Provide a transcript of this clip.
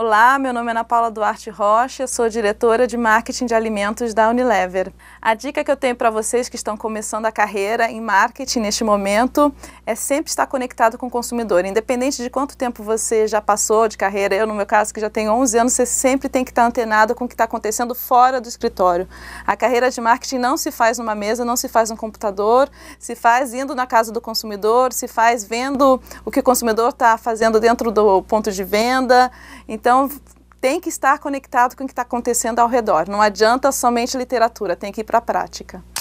Olá, meu nome é Ana Paula Duarte Rocha, sou diretora de marketing de alimentos da Unilever. A dica que eu tenho para vocês que estão começando a carreira em marketing neste momento é sempre estar conectado com o consumidor, independente de quanto tempo você já passou de carreira. Eu, no meu caso, que já tenho 11 anos, você sempre tem que estar antenado com o que está acontecendo fora do escritório. A carreira de marketing não se faz numa mesa, não se faz no computador, se faz indo na casa do consumidor, se faz vendo o que o consumidor está fazendo dentro do ponto de venda. Então, então, tem que estar conectado com o que está acontecendo ao redor. Não adianta somente literatura, tem que ir para a prática.